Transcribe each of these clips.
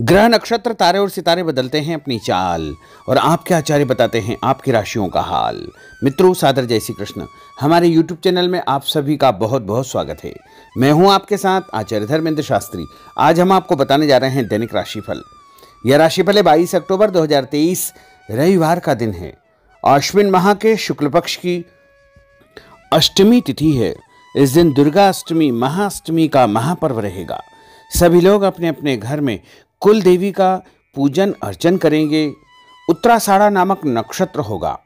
ग्रह नक्षत्र तारे और सितारे बदलते हैं अपनी चाल और आपके आचार्य बताते हैं आपकी राशियों का हाल मित्रों सादर जय श्री कृष्ण हमारे YouTube चैनल में आप सभी का बहुत बहुत स्वागत है मैं हूं आपके साथ आचार्य धर्मेंद्र शास्त्री आज हम आपको बताने जा रहे हैं दैनिक राशिफल यह राशिफल है बाईस अक्टूबर 2023 रविवार का दिन है अश्विन माह के शुक्ल पक्ष की अष्टमी तिथि है इस दिन दुर्गा अष्टमी महाअष्टमी का महापर्व रहेगा सभी लोग अपने अपने घर में कुल देवी का पूजन अर्चन करेंगे उत्तराषाढ़ा नामक नक्षत्र होगा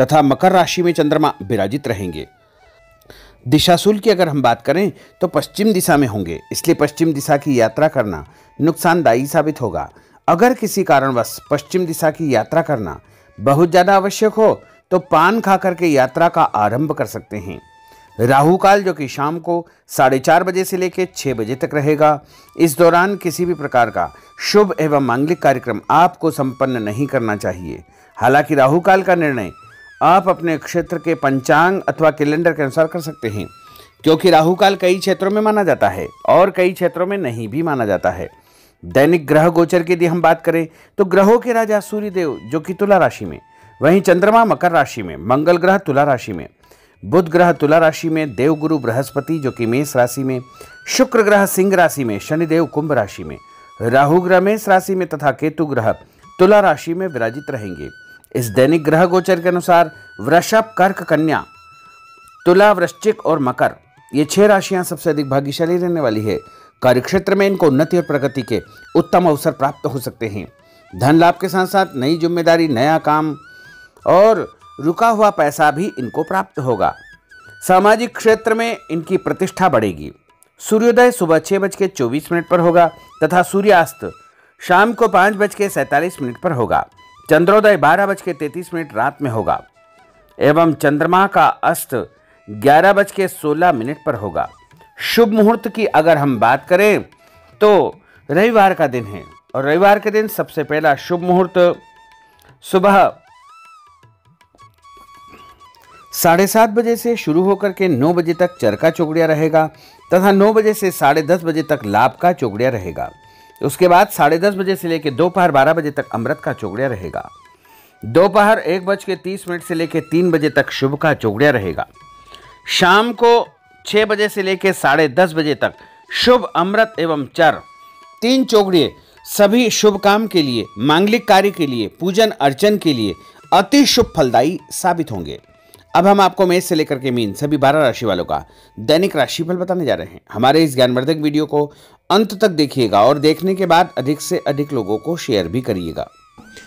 तथा मकर राशि में चंद्रमा विराजित रहेंगे दिशाशूल की अगर हम बात करें तो पश्चिम दिशा में होंगे इसलिए पश्चिम दिशा की यात्रा करना नुकसानदायी साबित होगा अगर किसी कारणवश पश्चिम दिशा की यात्रा करना बहुत ज़्यादा आवश्यक हो तो पान खा करके यात्रा का आरंभ कर सकते हैं राहु काल जो कि शाम को साढ़े चार बजे से लेकर छः बजे तक रहेगा इस दौरान किसी भी प्रकार का शुभ एवं मांगलिक कार्यक्रम आपको संपन्न नहीं करना चाहिए हालांकि राहु काल का निर्णय आप अपने क्षेत्र के पंचांग अथवा कैलेंडर के अनुसार कर सकते हैं क्योंकि राहु काल कई क्षेत्रों में माना जाता है और कई क्षेत्रों में नहीं भी माना जाता है दैनिक ग्रह गोचर की यदि हम बात करें तो ग्रहों के राजा सूर्यदेव जो कि तुला राशि में वहीं चंद्रमा मकर राशि में मंगल ग्रह तुला राशि में बुध ग्रह तुला राशि में देवगुरु बृहस्पति जो कि मेष राशि में शुक्र ग्रह सिंह राशि में शनिदेव कुंभ राशि में राहु ग्रह मेष राशि में तथा केतु ग्रह तुला राशि में विराजित रहेंगे इस दैनिक ग्रह गोचर के अनुसार वृषभ कर्क कन्या तुला वृश्चिक और मकर ये छह राशियां सबसे अधिक भाग्यशाली रहने वाली है कार्यक्षेत्र में इनको उन्नति और प्रगति के उत्तम अवसर प्राप्त हो सकते हैं धन लाभ के साथ साथ नई जिम्मेदारी नया काम और रुका हुआ पैसा भी इनको प्राप्त होगा सामाजिक क्षेत्र में इनकी प्रतिष्ठा बढ़ेगी सूर्योदय सुबह छः बज के चौबीस मिनट पर होगा तथा सूर्यास्त शाम को पाँच बज के सैंतालीस मिनट पर होगा चंद्रोदय बारह बज के तैंतीस मिनट रात में होगा एवं चंद्रमा का अस्त ग्यारह बज के सोलह मिनट पर होगा शुभ मुहूर्त की अगर हम बात करें तो रविवार का दिन है और रविवार के दिन सबसे पहला शुभ मुहूर्त सुबह साढ़े सात बजे से शुरू होकर के नौ बजे तक चरका चौकड़िया रहेगा तथा नौ बजे से साढ़े दस बजे तक लाभ का चौकड़िया रहेगा उसके बाद साढ़े दस बजे से लेकर दोपहर बारह बजे तक अमृत का चौकड़िया रहेगा दोपहर एक बज के तीस मिनट से लेकर तीन बजे तक शुभ का चौकड़िया रहेगा शाम को छः बजे से लेकर साढ़े दस बजे तक शुभ अमृत एवं चर तीन चौकड़िए सभी शुभ काम के लिए मांगलिक कार्य के लिए पूजन अर्चन के लिए अति शुभ फलदायी साबित होंगे अब हम आपको मेष से लेकर के मीन सभी बारह राशि वालों का दैनिक राशिफल बताने जा रहे हैं हमारे इस ज्ञानवर्धक वीडियो को अंत तक देखिएगा और देखने के बाद अधिक से अधिक लोगों को शेयर भी करिएगा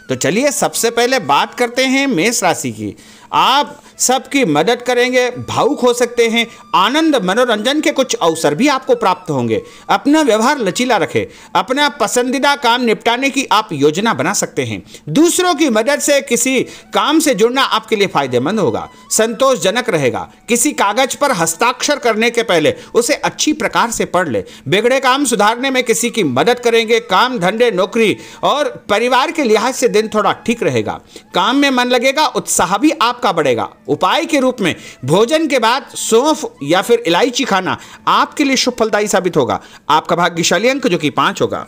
तो चलिए सबसे पहले बात करते हैं मेष राशि की आप सबकी मदद करेंगे भावुक हो सकते हैं आनंद मनोरंजन के कुछ अवसर भी आपको प्राप्त होंगे अपना व्यवहार लचीला रखें अपना पसंदीदा काम निपटाने की आप योजना बना सकते हैं दूसरों की मदद से किसी काम से जुड़ना आपके लिए फायदेमंद होगा संतोषजनक रहेगा किसी कागज पर हस्ताक्षर करने के पहले उसे अच्छी प्रकार से पढ़ ले बिगड़े काम सुधारने में किसी की मदद करेंगे काम धंधे नौकरी और परिवार के लिहाज से दिन थोड़ा ठीक रहेगा काम में मन लगेगा उत्साह भी आपका बढ़ेगा उपाय के रूप में भोजन के बाद सौंफ या फिर इलायची खाना आपके लिए शुभ फलदायी साबित होगा आपका भाग्यशाली अंक जो कि पांच होगा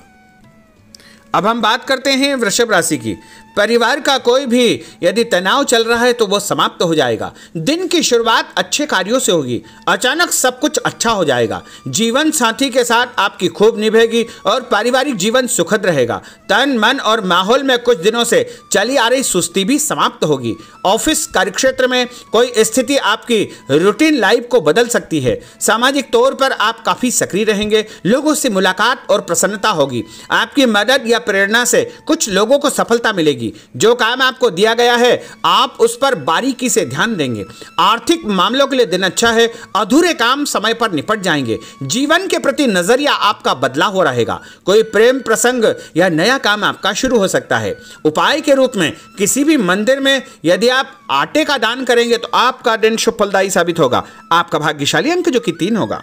अब हम बात करते हैं वृषभ राशि की परिवार का कोई भी यदि तनाव चल रहा है तो वो समाप्त हो जाएगा दिन की शुरुआत अच्छे कार्यों से होगी अचानक सब कुछ अच्छा हो जाएगा जीवन साथी के साथ आपकी खूब निभेगी और पारिवारिक जीवन सुखद रहेगा तन मन और माहौल में कुछ दिनों से चली आ रही सुस्ती भी समाप्त होगी ऑफिस कार्यक्षेत्र में कोई स्थिति आपकी रूटीन लाइफ को बदल सकती है सामाजिक तौर पर आप काफ़ी सक्रिय रहेंगे लोगों से मुलाकात और प्रसन्नता होगी आपकी मदद या प्रेरणा से कुछ लोगों को सफलता मिलेगी रहेगी जो काम आपको दिया गया है आप उस पर बारीकी से ध्यान देंगे आर्थिक मामलों के लिए दिन अच्छा है अधूरे काम समय पर निपट जाएंगे जीवन के प्रति नजरिया आपका बदला हो रहेगा कोई प्रेम प्रसंग या नया काम आपका शुरू हो सकता है उपाय के रूप में किसी भी मंदिर में यदि आप आटे का दान करेंगे तो आपका दिन शुभ फलदायी साबित होगा आपका भाग्यशाली अंक जो कि तीन होगा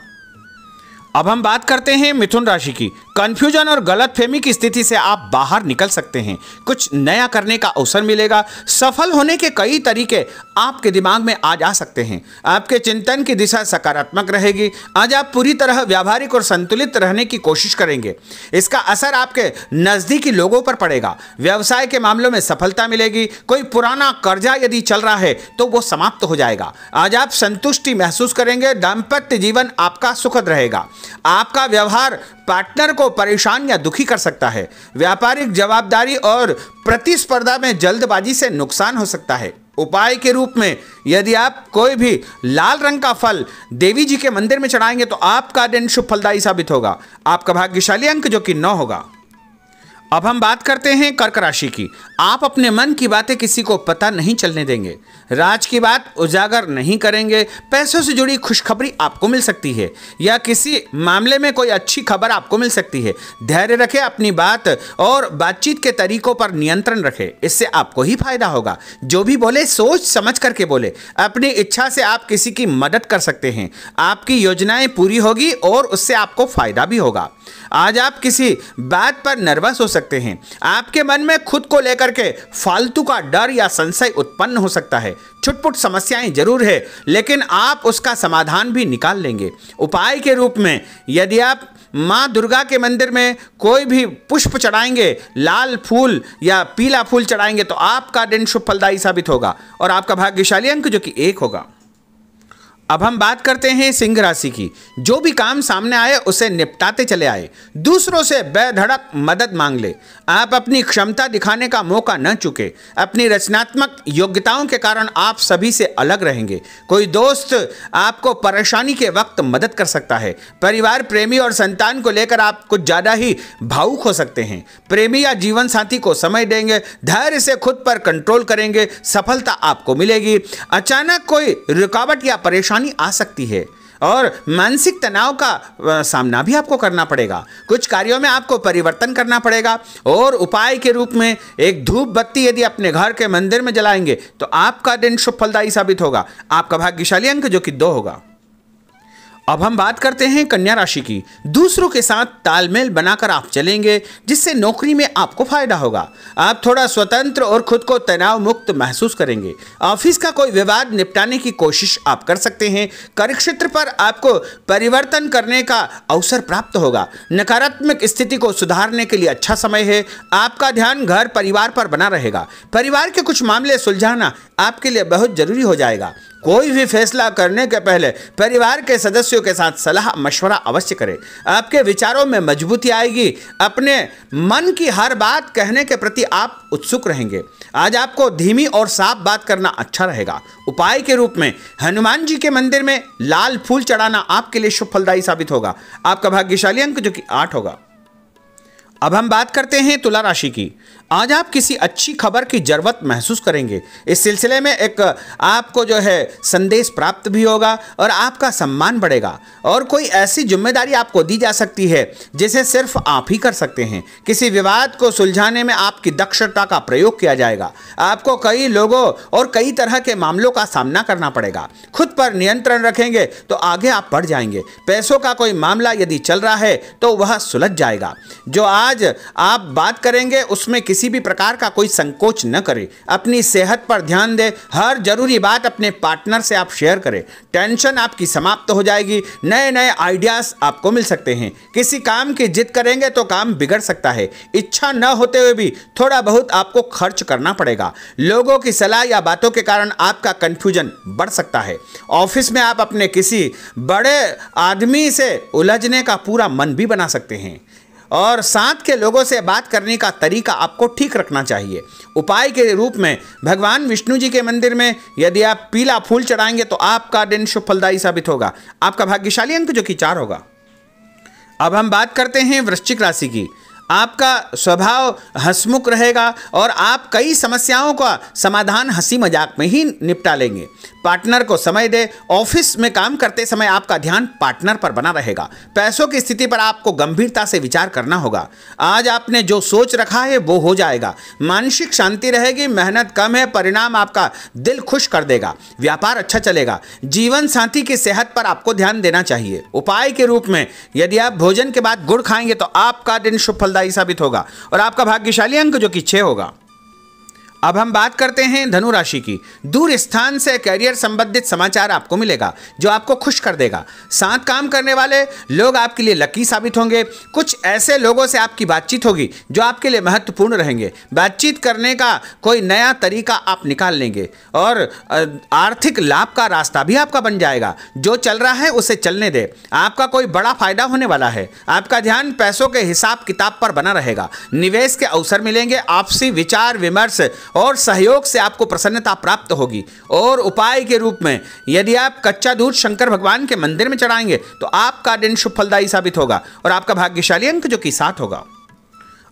अब हम बात करते हैं मिथुन राशि की कंफ्यूजन और गलतफहमी की स्थिति से आप बाहर निकल सकते हैं कुछ नया करने का अवसर मिलेगा सफल होने के कई तरीके आपके दिमाग में आज आ सकते हैं आपके चिंतन की दिशा सकारात्मक रहेगी आज आप पूरी तरह व्यावहारिक और संतुलित रहने की कोशिश करेंगे इसका असर आपके नज़दीकी लोगों पर पड़ेगा व्यवसाय के मामलों में सफलता मिलेगी कोई पुराना कर्जा यदि चल रहा है तो वो समाप्त हो जाएगा आज आप संतुष्टि महसूस करेंगे दाम्पत्य जीवन आपका सुखद रहेगा आपका व्यवहार पार्टनर को परेशान या दुखी कर सकता है व्यापारिक जवाबदारी और प्रतिस्पर्धा में जल्दबाजी से नुकसान हो सकता है उपाय के रूप में यदि आप कोई भी लाल रंग का फल देवी जी के मंदिर में चढ़ाएंगे तो आपका दिन शुभ फलदायी साबित होगा आपका भाग्यशाली अंक जो कि नौ होगा अब हम बात करते हैं कर्क राशि की आप अपने मन की बातें किसी को पता नहीं चलने देंगे राज की बात उजागर नहीं करेंगे पैसों से जुड़ी खुशखबरी आपको मिल सकती है या किसी मामले में कोई अच्छी खबर आपको मिल सकती है धैर्य रखें अपनी बात और बातचीत के तरीकों पर नियंत्रण रखें इससे आपको ही फायदा होगा जो भी बोले सोच समझ करके बोले अपनी इच्छा से आप किसी की मदद कर सकते हैं आपकी योजनाएं पूरी होगी और उससे आपको फायदा भी होगा आज आप किसी बात पर नर्वस हो सकते हैं आपके मन में खुद को लेकर के फालतू का डर या संशय उत्पन्न हो सकता है छुटपुट समस्याएं जरूर है लेकिन आप उसका समाधान भी निकाल लेंगे उपाय के रूप में यदि आप माँ दुर्गा के मंदिर में कोई भी पुष्प चढ़ाएंगे लाल फूल या पीला फूल चढ़ाएंगे तो आपका दिन शुभ फलदायी साबित होगा और आपका भाग्यशाली अंक जो कि एक होगा अब हम बात करते हैं सिंह राशि की जो भी काम सामने आए उसे निपटाते चले आए दूसरों से बेधड़क मदद मांग ले आप अपनी क्षमता दिखाने का मौका न चुके अपनी रचनात्मक योग्यताओं के कारण आप सभी से अलग रहेंगे कोई दोस्त आपको परेशानी के वक्त मदद कर सकता है परिवार प्रेमी और संतान को लेकर आप कुछ ज़्यादा ही भावुक हो सकते हैं प्रेमी या जीवन साथी को समय देंगे धैर्य से खुद पर कंट्रोल करेंगे सफलता आपको मिलेगी अचानक कोई रुकावट या परेशानी परेशानी आ सकती है और मानसिक तनाव का सामना भी आपको करना पड़ेगा कुछ कार्यों में आपको परिवर्तन करना पड़ेगा और उपाय के रूप में एक धूप बत्ती यदि अपने घर के मंदिर में जलाएंगे तो आपका दिन शुभ फलदायी साबित होगा आपका भाग्यशाली अंक जो कि दो होगा अब हम बात करते हैं कन्या राशि की दूसरों के साथ तालमेल बनाकर आप चलेंगे जिससे नौकरी में आपको फायदा होगा आप थोड़ा स्वतंत्र और खुद को तनाव मुक्त महसूस करेंगे ऑफिस का कोई विवाद निपटाने की कोशिश आप कर सकते हैं कार्यक्षेत्र पर आपको परिवर्तन करने का अवसर प्राप्त होगा नकारात्मक स्थिति को सुधारने के लिए अच्छा समय है आपका ध्यान घर परिवार पर बना रहेगा परिवार के कुछ मामले सुलझाना आपके लिए बहुत जरूरी हो जाएगा कोई भी फैसला करने के पहले परिवार के सदस्यों के साथ सलाह मशवरा अवश्य करें आपके विचारों में मजबूती आएगी अपने मन की हर बात कहने के प्रति आप उत्सुक रहेंगे आज आपको धीमी और साफ बात करना अच्छा रहेगा उपाय के रूप में हनुमान जी के मंदिर में लाल फूल चढ़ाना आपके लिए शुभ फलदायी साबित होगा आपका भाग्यशाली अंक जो कि आठ होगा अब हम बात करते हैं तुला राशि की आज आप किसी अच्छी खबर की ज़रूरत महसूस करेंगे इस सिलसिले में एक आपको जो है संदेश प्राप्त भी होगा और आपका सम्मान बढ़ेगा और कोई ऐसी जिम्मेदारी आपको दी जा सकती है जिसे सिर्फ आप ही कर सकते हैं किसी विवाद को सुलझाने में आपकी दक्षता का प्रयोग किया जाएगा आपको कई लोगों और कई तरह के मामलों का सामना करना पड़ेगा खुद पर नियंत्रण रखेंगे तो आगे आप बढ़ जाएंगे पैसों का कोई मामला यदि चल रहा है तो वह सुलझ जाएगा जो आज आप बात करेंगे उसमें किसी किसी भी प्रकार का कोई संकोच न करें अपनी सेहत पर ध्यान दें हर जरूरी बात अपने पार्टनर से आप शेयर करें टेंशन आपकी समाप्त हो जाएगी नए नए आइडियाज़ आपको मिल सकते हैं किसी काम की जिद करेंगे तो काम बिगड़ सकता है इच्छा न होते हुए भी थोड़ा बहुत आपको खर्च करना पड़ेगा लोगों की सलाह या बातों के कारण आपका कन्फ्यूजन बढ़ सकता है ऑफिस में आप अपने किसी बड़े आदमी से उलझने का पूरा मन भी बना सकते हैं और साथ के लोगों से बात करने का तरीका आपको ठीक रखना चाहिए उपाय के रूप में भगवान विष्णु जी के मंदिर में यदि आप पीला फूल चढ़ाएंगे तो आपका दिन शुभ फलदायी साबित होगा आपका भाग्यशाली अंक जो कि चार होगा अब हम बात करते हैं वृश्चिक राशि की आपका स्वभाव हंसमुख रहेगा और आप कई समस्याओं का समाधान हंसी मजाक में ही निपटा लेंगे पार्टनर को समय दे ऑफिस में काम करते समय आपका ध्यान पार्टनर पर बना रहेगा पैसों की स्थिति पर आपको गंभीरता से विचार करना होगा आज आपने जो सोच रखा है वो हो जाएगा मानसिक शांति रहेगी मेहनत कम है परिणाम आपका दिल खुश कर देगा व्यापार अच्छा चलेगा जीवन साथी की सेहत पर आपको ध्यान देना चाहिए उपाय के रूप में यदि आप भोजन के बाद गुड़ खाएंगे तो आपका दिन शुभ फलदायी साबित होगा और आपका भाग्यशाली अंक जो कि छः होगा अब हम बात करते हैं धनु राशि की दूर स्थान से करियर संबंधित समाचार आपको मिलेगा जो आपको खुश कर देगा साथ काम करने वाले लोग आपके लिए लकी साबित होंगे कुछ ऐसे लोगों से आपकी बातचीत होगी जो आपके लिए महत्वपूर्ण रहेंगे बातचीत करने का कोई नया तरीका आप निकाल लेंगे और आर्थिक लाभ का रास्ता भी आपका बन जाएगा जो चल रहा है उसे चलने दे आपका कोई बड़ा फायदा होने वाला है आपका ध्यान पैसों के हिसाब किताब पर बना रहेगा निवेश के अवसर मिलेंगे आपसी विचार विमर्श और सहयोग से आपको प्रसन्नता प्राप्त होगी और उपाय के रूप में यदि आप कच्चा दूध शंकर भगवान के मंदिर में चढ़ाएंगे तो आपका दिन शुभ फलदायी साबित होगा और आपका भाग्यशाली अंक जो कि सात होगा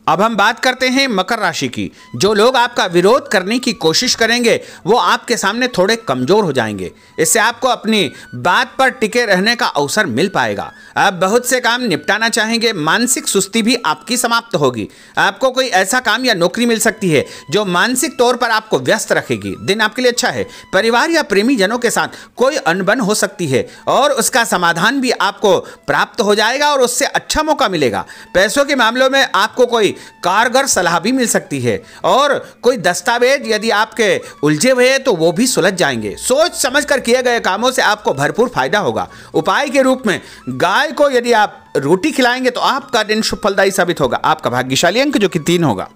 अब हम बात करते हैं मकर राशि की जो लोग आपका विरोध करने की कोशिश करेंगे वो आपके सामने थोड़े कमजोर हो जाएंगे इससे आपको अपनी बात पर टिके रहने का अवसर मिल पाएगा आप बहुत से काम निपटाना चाहेंगे मानसिक सुस्ती भी आपकी समाप्त होगी आपको कोई ऐसा काम या नौकरी मिल सकती है जो मानसिक तौर पर आपको व्यस्त रखेगी दिन आपके लिए अच्छा है परिवार या प्रेमीजनों के साथ कोई अनबन हो सकती है और उसका समाधान भी आपको प्राप्त हो जाएगा और उससे अच्छा मौका मिलेगा पैसों के मामलों में आपको कोई कारगर सलाह भी मिल सकती है और कोई दस्तावेज यदि आपके उलझे हुए हैं तो वो भी सुलझ जाएंगे सोच समझ कर किए गए कामों से आपको भरपूर फायदा होगा उपाय के रूप में गाय को यदि आप रोटी खिलाएंगे तो आपका दिन सुफलदायी साबित होगा आपका भाग्यशाली अंक जो कि तीन होगा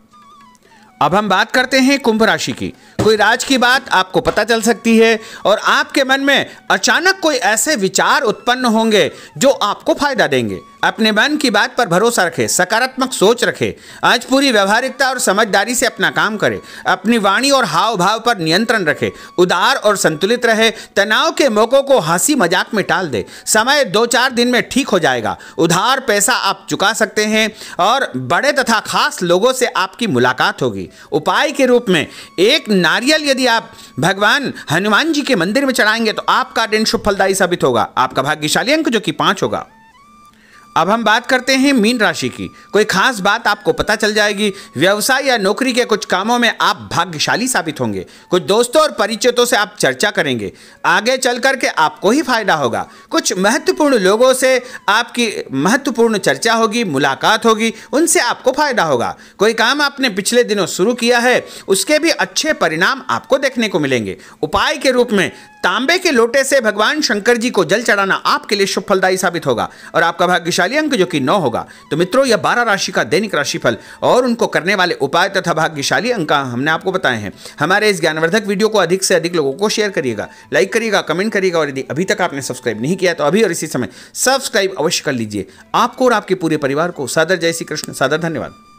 अब हम बात करते हैं कुंभ राशि की कोई राज की बात आपको पता चल सकती है और आपके मन में अचानक कोई ऐसे विचार उत्पन्न होंगे जो आपको फायदा देंगे अपने मन की बात पर भरोसा रखें सकारात्मक सोच रखें आज पूरी व्यवहारिकता और समझदारी से अपना काम करें अपनी वाणी और हाव भाव पर नियंत्रण रखें उदार और संतुलित रहे तनाव के मौक़ों को हंसी मजाक में टाल दें समय दो चार दिन में ठीक हो जाएगा उधार पैसा आप चुका सकते हैं और बड़े तथा खास लोगों से आपकी मुलाकात होगी उपाय के रूप में एक नारियल यदि आप भगवान हनुमान जी के मंदिर में चढ़ाएंगे तो आपका दिन शुभ फलदायी साबित होगा आपका भाग्यशाली अंक जो कि पाँच होगा अब हम बात करते हैं मीन राशि की कोई खास बात आपको पता चल जाएगी व्यवसाय या नौकरी के कुछ कामों में आप भाग्यशाली साबित होंगे कुछ दोस्तों और परिचितों से आप चर्चा करेंगे आगे चल करके आपको ही फायदा होगा कुछ महत्वपूर्ण लोगों से आपकी महत्वपूर्ण चर्चा होगी मुलाकात होगी उनसे आपको फायदा होगा कोई काम आपने पिछले दिनों शुरू किया है उसके भी अच्छे परिणाम आपको देखने को मिलेंगे उपाय के रूप में तांबे के लोटे से भगवान शंकर जी को जल चढ़ाना आपके लिए शुभ फलदायी साबित होगा और आपका भाग्यशाली अंक जो कि नौ होगा तो मित्रों यह बारह राशि का दैनिक राशिफल और उनको करने वाले उपाय तथा भाग्यशाली अंक हमने आपको बताए हैं हमारे इस ज्ञानवर्धक वीडियो को अधिक से अधिक लोगों को शेयर करिएगा लाइक करिएगा कमेंट करिएगा और यदि अभी तक आपने सब्सक्राइब नहीं किया तो अभी और इसी समय सब्सक्राइब अवश्य कर लीजिए आपको और आपके पूरे परिवार को सादर जय श्री कृष्ण सादर धन्यवाद